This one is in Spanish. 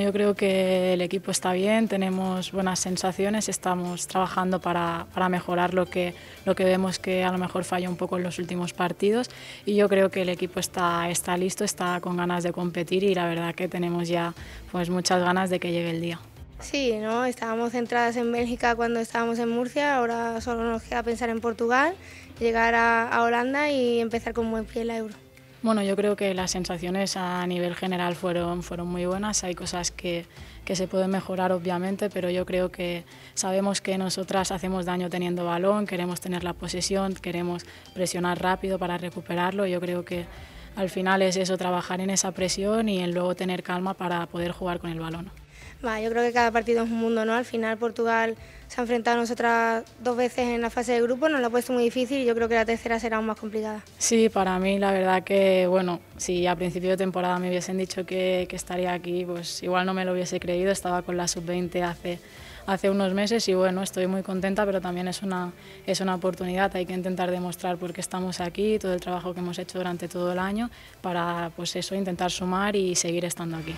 Yo creo que el equipo está bien, tenemos buenas sensaciones, estamos trabajando para, mejorar lo que, lo que vemos que a lo mejor falla un poco en los últimos partidos y yo creo que el equipo está, está listo, está con ganas de competir y la verdad que tenemos ya pues, muchas ganas de que llegue el día. Sí, ¿no? estábamos centradas en Bélgica cuando estábamos en Murcia, ahora solo nos queda pensar en Portugal, llegar a, a Holanda y empezar con buen pie la Euro. Bueno, yo creo que las sensaciones a nivel general fueron, fueron muy buenas. Hay cosas que, se pueden mejorar, obviamente, pero yo creo que sabemos que nosotras hacemos daño teniendo balón, queremos tener la posesión, queremos presionar rápido para recuperarlo. Yo creo que al final es eso, trabajar en esa presión y luego tener calma para poder jugar con el balón yo creo que cada partido es un mundo, ¿no? Al final Portugal se ha enfrentado a nosotras dos veces en la fase de grupo, nos lo ha puesto muy difícil y yo creo que la tercera será aún más complicada. Sí, para mí la verdad que, bueno, si a principio de temporada me hubiesen dicho que, estaría aquí, pues igual no me lo hubiese creído, estaba con la sub-20 hace, unos meses y bueno, estoy muy contenta, pero también es una, es una oportunidad, hay que intentar demostrar por qué estamos aquí, todo el trabajo que hemos hecho durante todo el año para, pues eso, intentar sumar y seguir estando aquí.